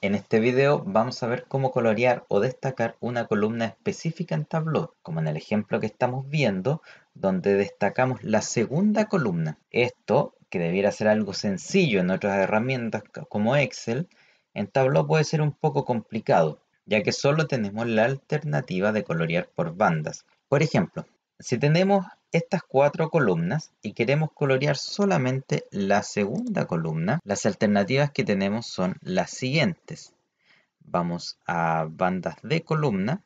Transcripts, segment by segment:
En este video vamos a ver cómo colorear o destacar una columna específica en Tableau, como en el ejemplo que estamos viendo, donde destacamos la segunda columna. Esto, que debiera ser algo sencillo en otras herramientas como Excel, en Tableau puede ser un poco complicado, ya que solo tenemos la alternativa de colorear por bandas. Por ejemplo, si tenemos estas cuatro columnas y queremos colorear solamente la segunda columna, las alternativas que tenemos son las siguientes. Vamos a bandas de columna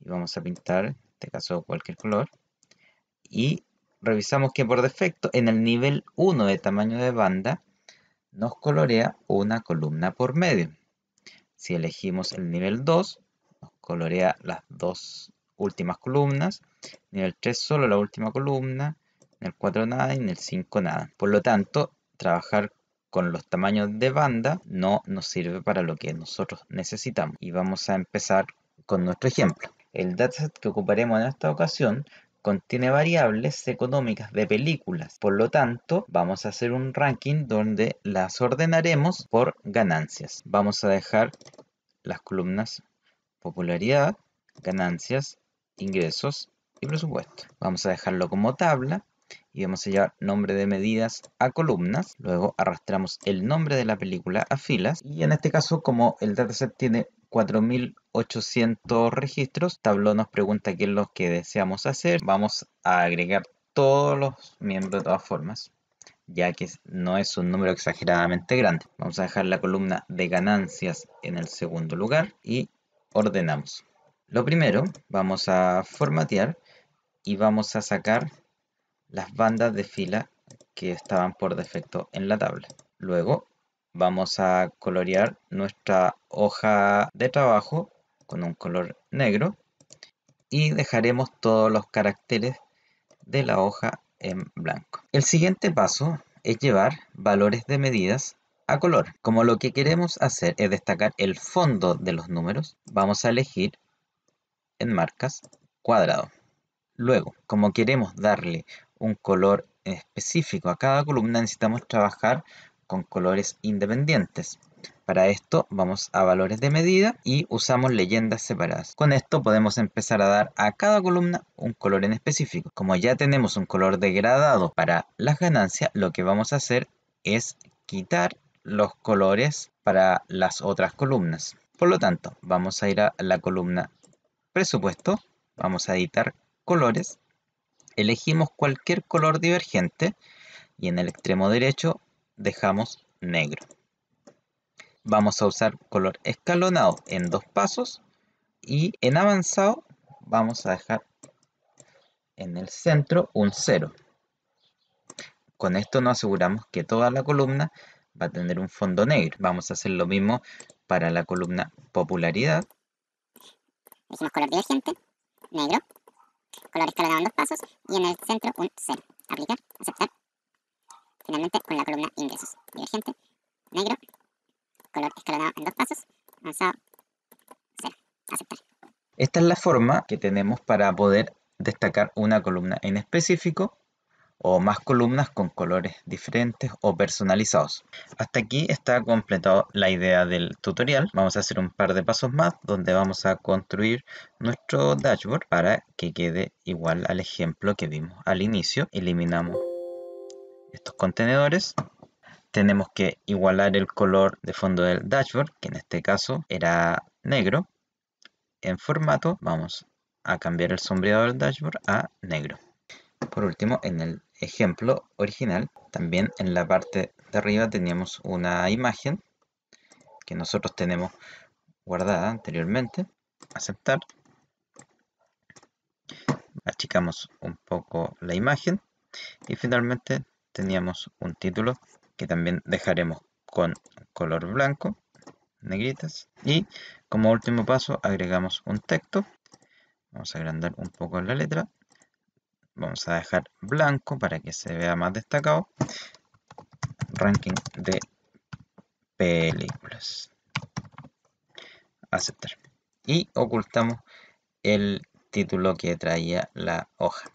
y vamos a pintar, en este caso cualquier color, y revisamos que por defecto en el nivel 1 de tamaño de banda nos colorea una columna por medio. Si elegimos el nivel 2, nos colorea las dos últimas columnas, en el 3 solo la última columna, en el 4 nada y en el 5 nada. Por lo tanto, trabajar con los tamaños de banda no nos sirve para lo que nosotros necesitamos. Y vamos a empezar con nuestro ejemplo. El dataset que ocuparemos en esta ocasión contiene variables económicas de películas. Por lo tanto, vamos a hacer un ranking donde las ordenaremos por ganancias. Vamos a dejar las columnas popularidad, ganancias ingresos y presupuesto. Vamos a dejarlo como tabla y vamos a llevar nombre de medidas a columnas. Luego arrastramos el nombre de la película a filas. Y en este caso, como el dataset tiene 4800 registros, Tableau nos pregunta qué es lo que deseamos hacer. Vamos a agregar todos los miembros de todas formas ya que no es un número exageradamente grande. Vamos a dejar la columna de ganancias en el segundo lugar y ordenamos. Lo primero, vamos a formatear y vamos a sacar las bandas de fila que estaban por defecto en la tabla. Luego vamos a colorear nuestra hoja de trabajo con un color negro y dejaremos todos los caracteres de la hoja en blanco. El siguiente paso es llevar valores de medidas a color. Como lo que queremos hacer es destacar el fondo de los números, vamos a elegir en marcas cuadrado. Luego, como queremos darle un color específico a cada columna, necesitamos trabajar con colores independientes. Para esto vamos a valores de medida y usamos leyendas separadas. Con esto podemos empezar a dar a cada columna un color en específico. Como ya tenemos un color degradado para las ganancias, lo que vamos a hacer es quitar los colores para las otras columnas. Por lo tanto, vamos a ir a la columna presupuesto, vamos a editar colores, elegimos cualquier color divergente y en el extremo derecho dejamos negro. Vamos a usar color escalonado en dos pasos y en avanzado vamos a dejar en el centro un cero. Con esto nos aseguramos que toda la columna va a tener un fondo negro. Vamos a hacer lo mismo para la columna popularidad hicimos color divergente, negro, color escalonado en dos pasos y en el centro un 0. Aplicar, aceptar. Finalmente con la columna ingresos. Divergente, negro, color escalonado en dos pasos, avanzado, 0. Aceptar. Esta es la forma que tenemos para poder destacar una columna en específico o más columnas con colores diferentes o personalizados. Hasta aquí está completado la idea del tutorial. Vamos a hacer un par de pasos más donde vamos a construir nuestro dashboard para que quede igual al ejemplo que vimos al inicio. Eliminamos estos contenedores. Tenemos que igualar el color de fondo del dashboard, que en este caso era negro. En formato vamos a cambiar el sombreado del dashboard a negro. Por último, en el ejemplo original, también en la parte de arriba teníamos una imagen que nosotros tenemos guardada anteriormente. Aceptar. Achicamos un poco la imagen. Y finalmente teníamos un título que también dejaremos con color blanco, negritas. Y como último paso agregamos un texto. Vamos a agrandar un poco la letra vamos a dejar blanco para que se vea más destacado ranking de películas aceptar y ocultamos el título que traía la hoja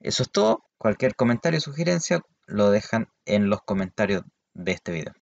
eso es todo cualquier comentario o sugerencia lo dejan en los comentarios de este video